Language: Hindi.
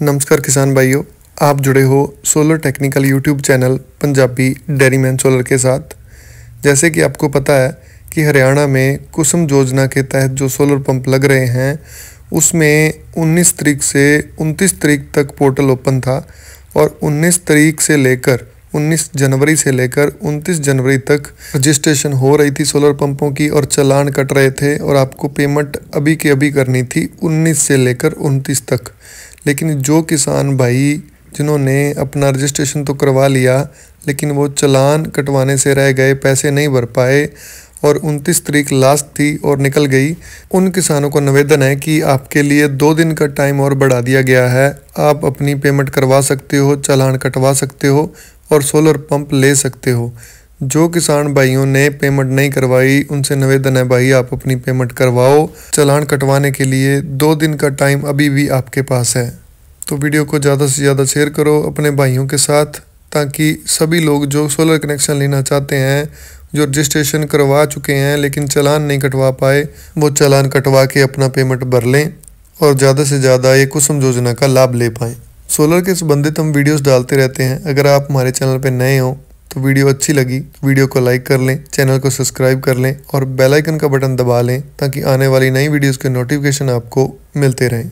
नमस्कार किसान भाइयों आप जुड़े हो solar technical YouTube channel Punjabi dairyman solar के साथ जैसे कि आपको पता है कि हरियाणा में कुसुम योजना के तहत जो सोलर पंप लग रहे हैं उसमें 19 तरीक से 29 तरीक तक पोर्टल ओपन था और 19 तरीक से लेकर 19 जनवरी से लेकर 29 जनवरी तक रजिस्ट्रेशन हो रही थी सोलर पंपों की और चलान कट रहे थे और आपको पेमेंट अभी के अभी करनी थी 19 से लेकर 29 तक लेकिन जो किसान भाई जिन्होंने अपना रजिस्ट्रेशन तो करवा लिया लेकिन वो चलान कटवाने से रह गए पैसे नहीं भर पाए और उनतीस तरीक लास्ट थी और निकल गई उन किसानों को निवेदन है कि आपके लिए दो दिन का टाइम और बढ़ा दिया गया है आप अपनी पेमेंट करवा सकते हो चलान कटवा सकते हो और सोलर पंप ले सकते हो जो किसान भाइयों ने पेमेंट नहीं करवाई उनसे निवेदन है भाई आप अपनी पेमेंट करवाओ चलान कटवाने के लिए दो दिन का टाइम अभी भी आपके पास है तो वीडियो को ज़्यादा से ज़्यादा शेयर करो अपने भाइयों के साथ ताकि सभी लोग जो सोलर कनेक्शन लेना चाहते हैं जो रजिस्ट्रेशन करवा चुके हैं लेकिन चलान नहीं कटवा पाए वो चलान कटवा के अपना पेमेंट भर लें और ज़्यादा से ज़्यादा ये कुसुम योजना का लाभ ले पाएँ सोलर के संबंधित हम वीडियोस डालते रहते हैं अगर आप हमारे चैनल पर नए हों तो वीडियो अच्छी लगी वीडियो को लाइक कर लें चैनल को सब्सक्राइब कर लें और बेल आइकन का बटन दबा लें ताकि आने वाली नई वीडियोस के नोटिफिकेशन आपको मिलते रहें